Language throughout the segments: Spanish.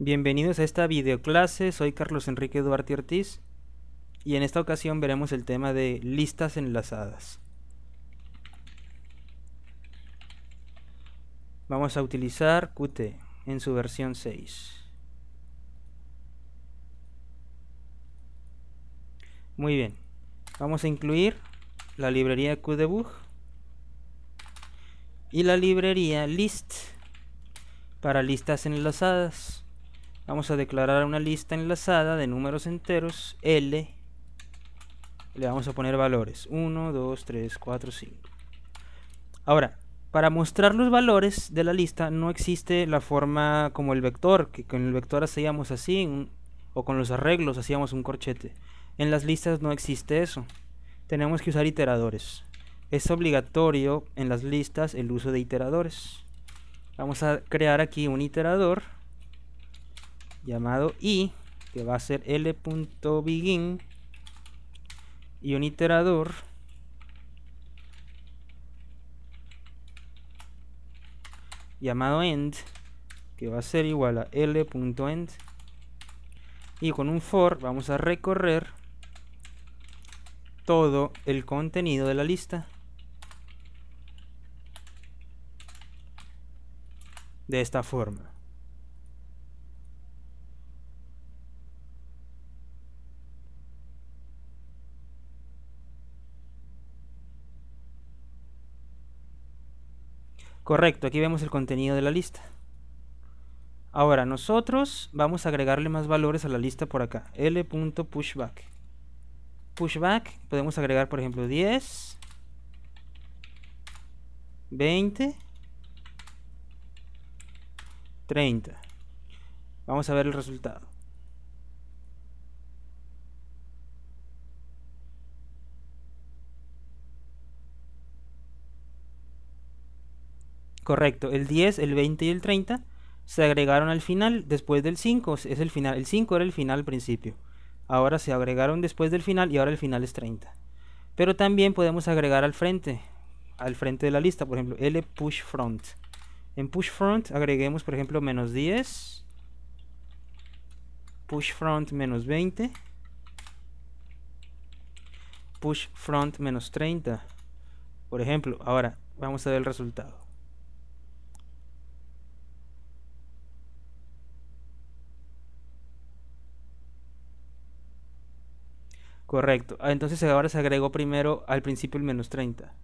Bienvenidos a esta videoclase, soy Carlos Enrique Duarte Ortiz y en esta ocasión veremos el tema de listas enlazadas. Vamos a utilizar Qt en su versión 6. Muy bien, vamos a incluir la librería QDebug y la librería list para listas enlazadas. Vamos a declarar una lista enlazada de números enteros L. Le vamos a poner valores. 1, 2, 3, 4, 5. Ahora, para mostrar los valores de la lista no existe la forma como el vector, que con el vector hacíamos así, o con los arreglos hacíamos un corchete. En las listas no existe eso. Tenemos que usar iteradores. Es obligatorio en las listas el uso de iteradores. Vamos a crear aquí un iterador llamado i, que va a ser l.begin y un iterador llamado end, que va a ser igual a l.end y con un for vamos a recorrer todo el contenido de la lista de esta forma Correcto, aquí vemos el contenido de la lista. Ahora, nosotros vamos a agregarle más valores a la lista por acá. L.pushback. Pushback, podemos agregar, por ejemplo, 10, 20, 30. Vamos a ver el resultado. Correcto, el 10, el 20 y el 30 se agregaron al final después del 5, es el final, el 5 era el final al principio. Ahora se agregaron después del final y ahora el final es 30. Pero también podemos agregar al frente, al frente de la lista, por ejemplo, L push front. En push front agreguemos, por ejemplo, menos 10, push front menos 20, push front menos 30. Por ejemplo, ahora vamos a ver el resultado. Correcto. Ah, entonces ahora se agregó primero al principio el menos 30.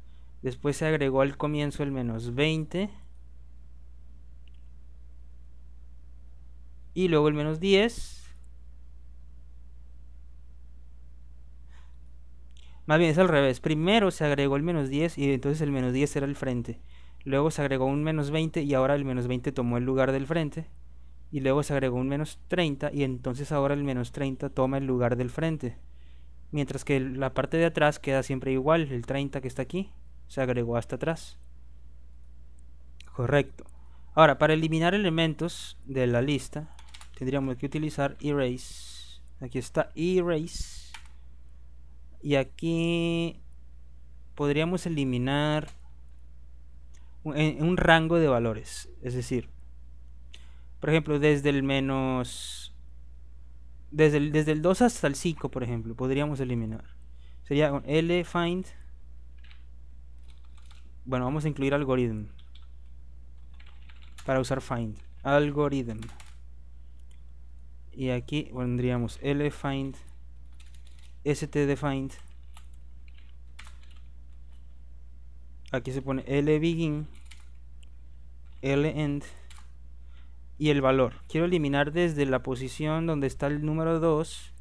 Después se agregó al comienzo el menos 20. Y luego el menos 10. Más bien es al revés. Primero se agregó el menos 10 y entonces el menos 10 era el frente. Luego se agregó un menos 20 y ahora el menos 20 tomó el lugar del frente. Y luego se agregó un menos 30 y entonces ahora el menos 30 toma el lugar del frente mientras que la parte de atrás queda siempre igual, el 30 que está aquí se agregó hasta atrás. Correcto. Ahora, para eliminar elementos de la lista, tendríamos que utilizar erase. Aquí está erase. Y aquí podríamos eliminar un, un rango de valores. Es decir, por ejemplo, desde el menos desde el, desde 2 hasta el 5, por ejemplo, podríamos eliminar. Sería con L find. Bueno, vamos a incluir algoritmo. Para usar find. Algoritmo. Y aquí pondríamos L find. STD find. Aquí se pone L begin. L end y el valor. Quiero eliminar desde la posición donde está el número 2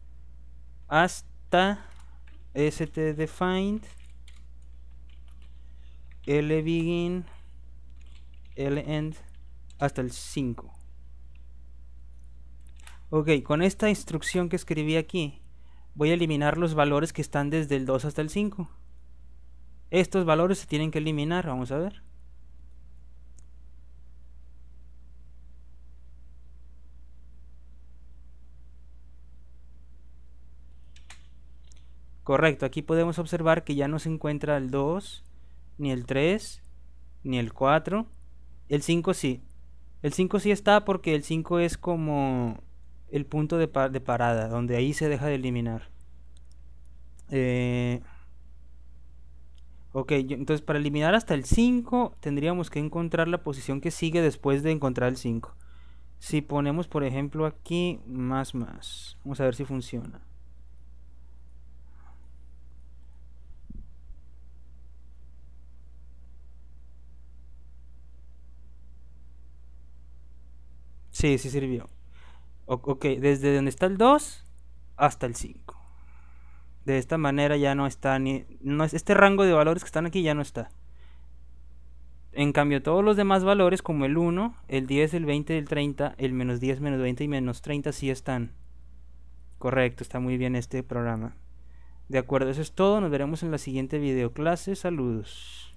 hasta stdefined lbegin lend hasta el 5. Ok, con esta instrucción que escribí aquí voy a eliminar los valores que están desde el 2 hasta el 5. Estos valores se tienen que eliminar, vamos a ver. Correcto, aquí podemos observar que ya no se encuentra el 2, ni el 3, ni el 4. El 5 sí. El 5 sí está porque el 5 es como el punto de, de parada, donde ahí se deja de eliminar. Eh, ok, entonces para eliminar hasta el 5 tendríamos que encontrar la posición que sigue después de encontrar el 5. Si ponemos por ejemplo aquí más más, vamos a ver si funciona. Sí, sí sirvió. ok, desde donde está el 2 hasta el 5. De esta manera ya no está ni... No este rango de valores que están aquí ya no está. En cambio, todos los demás valores como el 1, el 10, el 20, el 30, el menos 10, menos 20 y menos 30 sí están. Correcto, está muy bien este programa. De acuerdo, eso es todo. Nos veremos en la siguiente videoclase. Saludos.